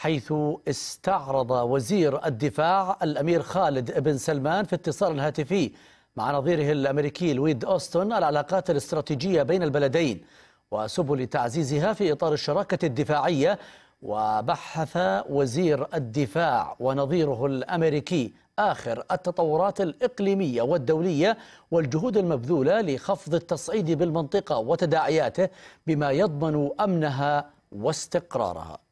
حيث استعرض وزير الدفاع الأمير خالد بن سلمان في اتصال هاتفي مع نظيره الأمريكي لويد أوستون العلاقات الاستراتيجية بين البلدين وسبل تعزيزها في إطار الشراكة الدفاعية وبحث وزير الدفاع ونظيره الامريكي اخر التطورات الاقليميه والدوليه والجهود المبذوله لخفض التصعيد بالمنطقه وتداعياته بما يضمن امنها واستقرارها